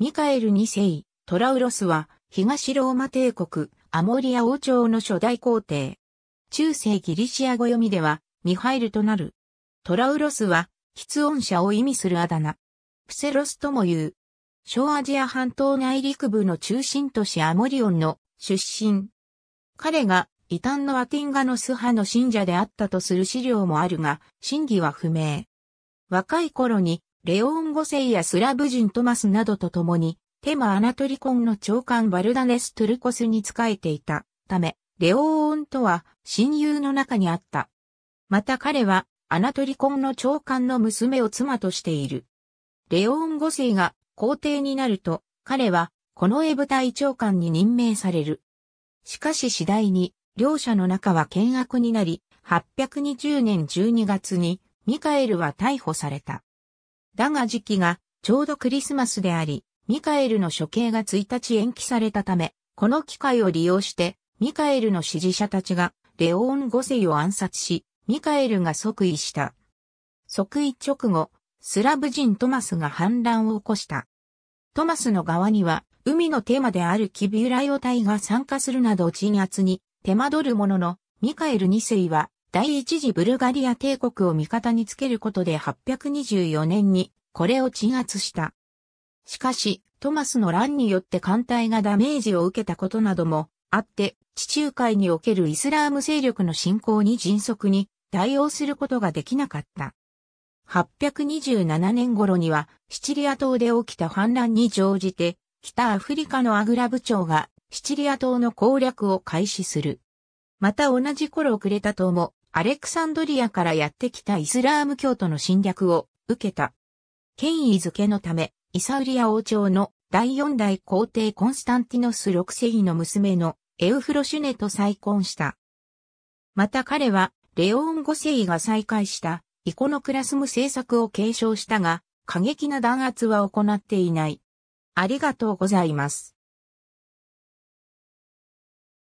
ミカエル2世、トラウロスは、東ローマ帝国、アモリア王朝の初代皇帝。中世ギリシア語読みでは、ミハイルとなる。トラウロスは、喫音者を意味するあだ名。プセロスとも言う。小アジア半島内陸部の中心都市アモリオンの出身。彼が異端のアティンガノス派の信者であったとする資料もあるが、真偽は不明。若い頃にレオン五世やスラブ人トマスなどと共に、テマ・アナトリコンの長官バルダネス・トゥルコスに仕えていたため、レオーンとは親友の中にあった。また彼は、アナトリコンの長官の娘を妻としている。レオン五世が皇帝になると、彼は、この絵ブ隊長官に任命される。しかし次第に、両者の仲は険悪になり、820年12月に、ミカエルは逮捕された。だが時期がちょうどクリスマスであり、ミカエルの処刑が1日延期されたため、この機会を利用して、ミカエルの支持者たちがレオーン5世を暗殺し、ミカエルが即位した。即位直後、スラブ人トマスが反乱を起こした。トマスの側には、海のテーマであるキビュラヨ隊が参加するなど鎮圧に手間取るものの、ミカエル2世は第一次ブルガリア帝国を味方につけることで824年にこれを鎮圧した。しかし、トマスの乱によって艦隊がダメージを受けたことなどもあって、地中海におけるイスラーム勢力の侵攻に迅速に対応することができなかった。827年頃には、シチリア島で起きた反乱に乗じて、北アフリカのアグラ部長が、シチリア島の攻略を開始する。また同じ頃遅れた島も、アレクサンドリアからやってきたイスラーム教徒の侵略を受けた。権威づけのため、イサウリア王朝の第四代皇帝コンスタンティノス6世の娘のエウフロシュネと再婚した。また彼は、レオン5世が再開したイコノクラスム政策を継承したが、過激な弾圧は行っていない。ありがとうございます。